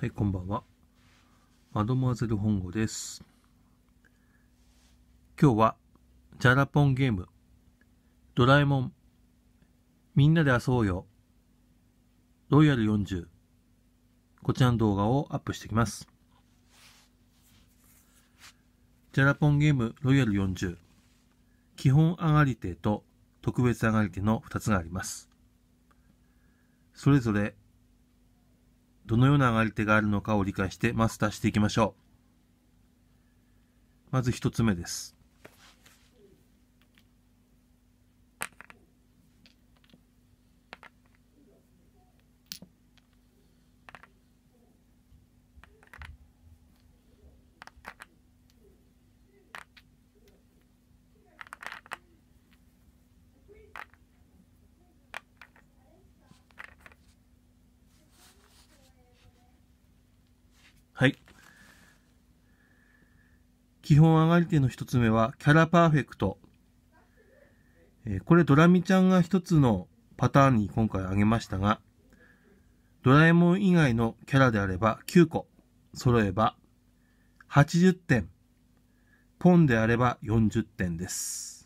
はい、こんばんは。マドモアゼル本郷です。今日は、ジャラポンゲーム、ドラえもん、みんなで遊ぼうよ、ロイヤル40、こちらの動画をアップしていきます。ジャラポンゲーム、ロイヤル40、基本上がり手と特別上がり手の2つがあります。それぞれどのような上がり手があるのかを理解してマスターしていきましょう。まず一つ目です。基本上がり手の一つ目は、キャラパーフェクト。えこれドラミちゃんが一つのパターンに今回挙げましたが、ドラえもん以外のキャラであれば9個揃えば80点。ポンであれば40点です。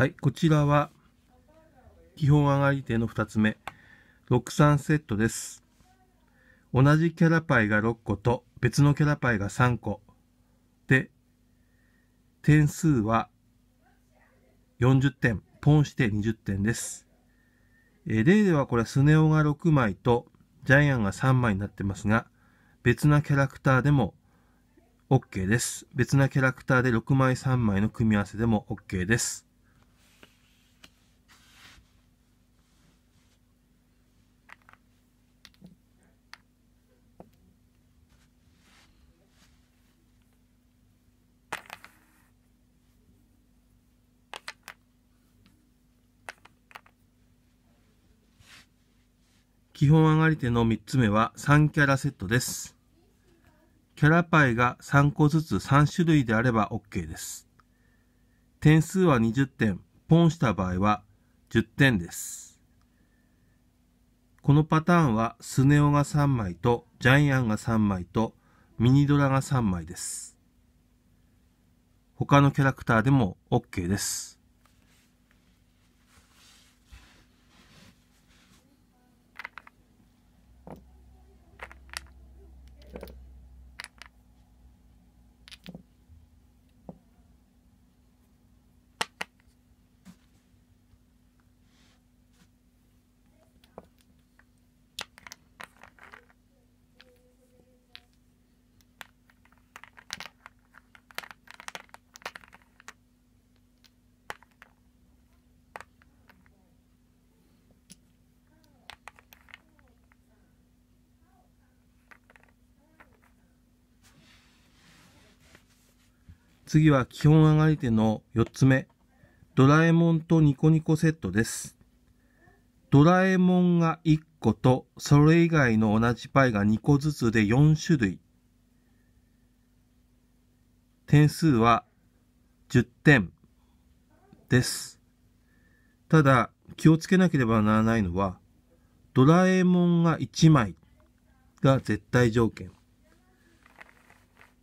はい、こちらは、基本上がり手の2つ目、63セットです。同じキャラパイが6個と別のキャラパイが3個で、点数は40点、ポンして20点です。えー、例ではこれはスネ夫が6枚とジャイアンが3枚になってますが、別なキャラクターでも OK です。別なキャラクターで6枚3枚の組み合わせでも OK です。基本上がり手の3つ目は3キャラセットです。キャラパイが3個ずつ3種類であれば OK です。点数は20点、ポンした場合は10点です。このパターンはスネ夫が3枚とジャイアンが3枚とミニドラが3枚です。他のキャラクターでも OK です。次は基本上がり手の4つ目、ドラえもんとニコニコセットです。ドラえもんが1個と、それ以外の同じパイが2個ずつで4種類。点数は10点です。ただ、気をつけなければならないのは、ドラえもんが1枚が絶対条件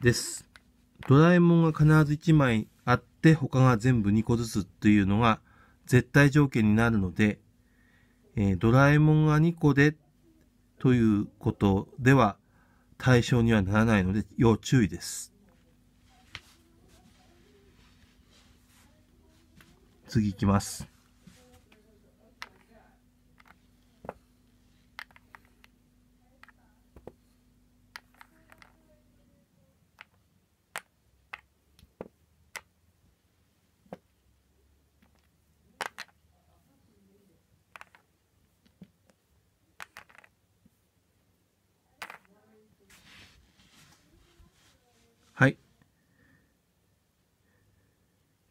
です。ドラえもんが必ず1枚あって他が全部2個ずつっていうのが絶対条件になるので、えー、ドラえもんが2個でということでは対象にはならないので要注意です。次いきます。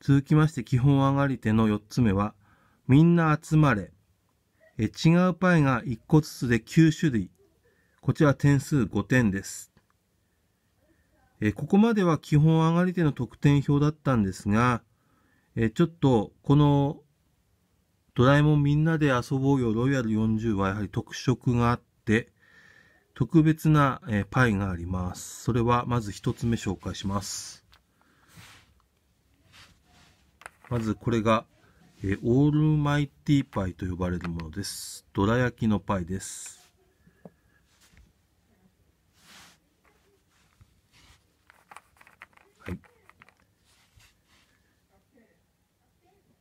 続きまして基本上がり手の4つ目は、みんな集まれ。え違うパイが1個ずつで9種類。こちら点数5点です。えここまでは基本上がり手の得点表だったんですが、えちょっとこのドラえもんみんなで遊ぼうよロイヤル40はやはり特色があって、特別な、えパイがあります。それはまず1つ目紹介します。まずこれが、えー、オールマイティパイと呼ばれるものです。どら焼きのパイです。はい。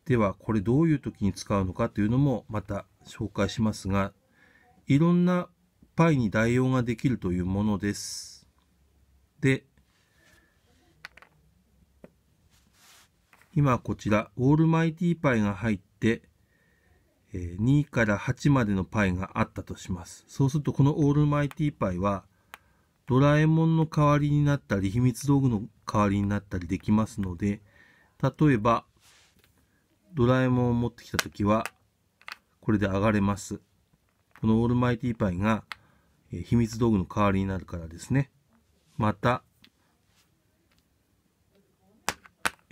では、これどういう時に使うのかというのもまた紹介しますが、いろんなパイに代用ができるというものです。で、今こちら、オールマイティパイが入って、2から8までのパイがあったとします。そうすると、このオールマイティパイは、ドラえもんの代わりになったり、秘密道具の代わりになったりできますので、例えば、ドラえもんを持ってきたときは、これで上がれます。このオールマイティパイが、秘密道具の代わりになるからですね。また、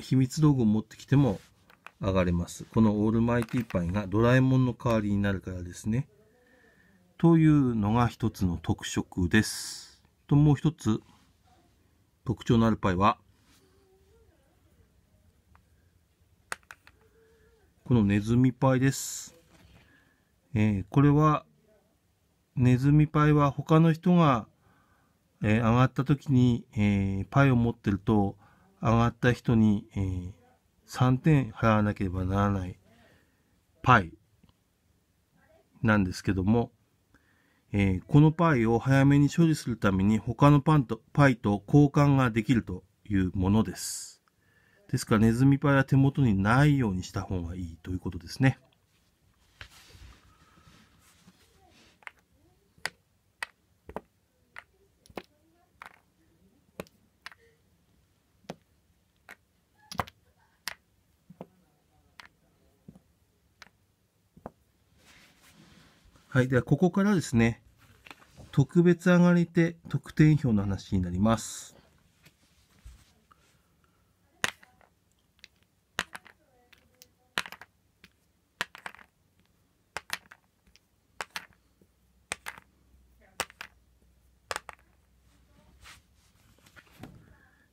秘密道具を持ってきても上がれます。このオールマイティパイがドラえもんの代わりになるからですね。というのが一つの特色です。ともう一つ特徴のあるパイは、このネズミパイです。えー、これは、ネズミパイは他の人が、えー、上がった時に、えー、パイを持ってると、上がった人に、えー、3点払わなければならないパイなんですけども、えー、このパイを早めに処理するために他のパンとパイと交換ができるというものです。ですからネズミパイは手元にないようにした方がいいということですね。はい。では、ここからですね、特別上がり手得点表の話になります。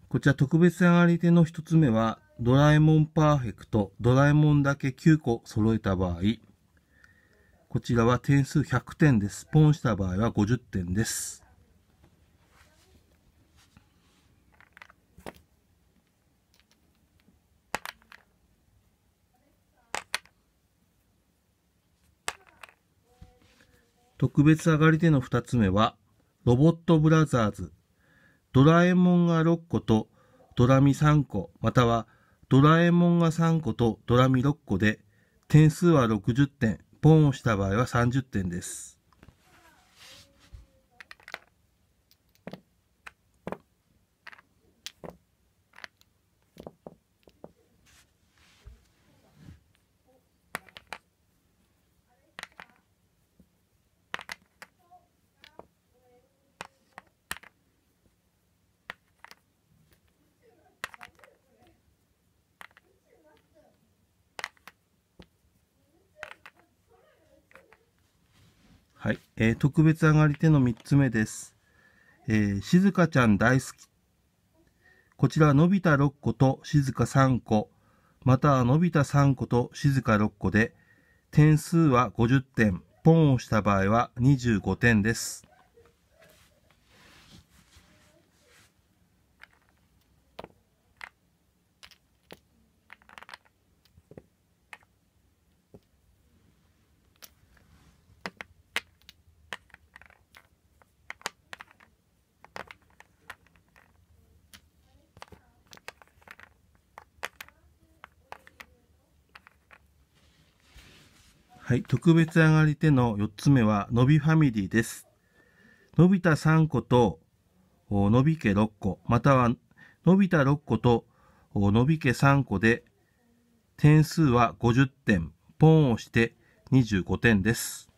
こちら特別上がり手の一つ目は、ドラえもんパーフェクト、ドラえもんだけ9個揃えた場合、こちらは点数100点です。ポンした場合は50点です。特別上がり手の2つ目は、ロボットブラザーズ。ドラえもんが6個とドラミ3個、またはドラえもんが3個とドラミ6個で、点数は60点、ポンをした場合は30点です。はい、えー、特別上がり手の3つ目です。えー、静香ちゃん大好き。こちら、のび太6個と静香3個、またはびた3個と静香6個で、点数は50点、ポンをした場合は25点です。はい、特別上がり手の4つ目は、伸びファミリーです。伸びた3個と、伸び家6個、または、伸びた6個と、伸び家3個で、点数は50点、ポンをして25点です。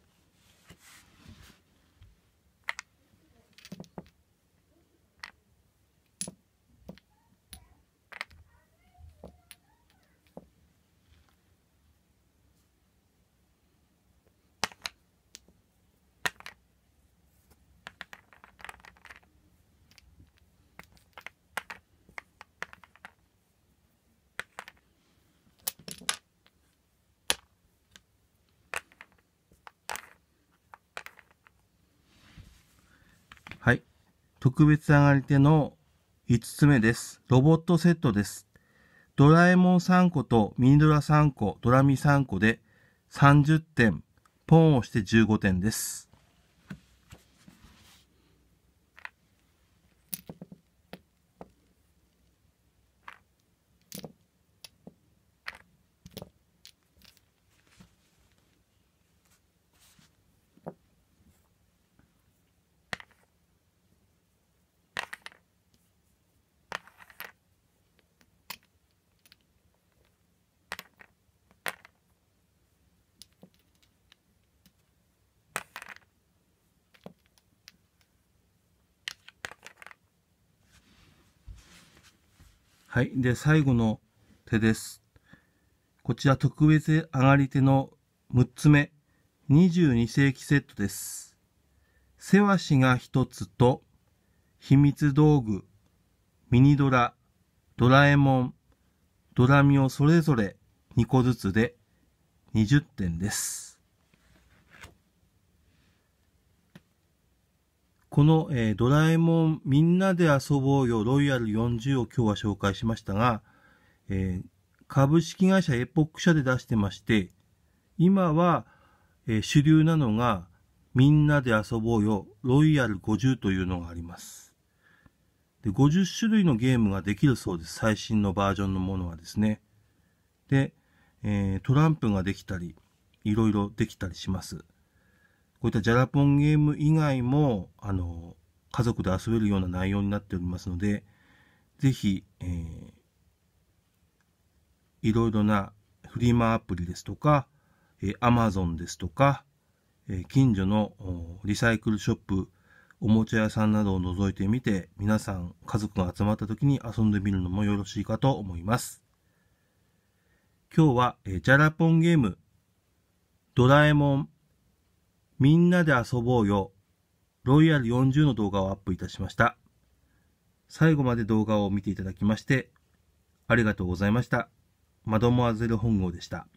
特別上がり手の5つ目です。ロボットセットです。ドラえもん3個とミニドラ3個、ドラミ3個で30点、ポンをして15点です。はい。で、最後の手です。こちら特別上がり手の6つ目、22世紀セットです。せわしが1つと、秘密道具、ミニドラ、ドラえもん、ドラミをそれぞれ2個ずつで20点です。この、えー、ドラえもんみんなで遊ぼうよロイヤル40を今日は紹介しましたが、えー、株式会社エポック社で出してまして、今は、えー、主流なのがみんなで遊ぼうよロイヤル50というのがあります。で50種類のゲームができるそうです。最新のバージョンのものはですね。で、えー、トランプができたり、いろいろできたりします。こういったジャラポンゲーム以外も、あの、家族で遊べるような内容になっておりますので、ぜひ、えー、いろいろなフリマアプリですとか、えー、Amazon ですとか、えー、近所のリサイクルショップ、おもちゃ屋さんなどを覗いてみて、皆さん家族が集まった時に遊んでみるのもよろしいかと思います。今日は、えー、ジャラポンゲーム、ドラえもんみんなで遊ぼうよ。ロイヤル40の動画をアップいたしました。最後まで動画を見ていただきまして、ありがとうございました。マドモアゼル本郷でした。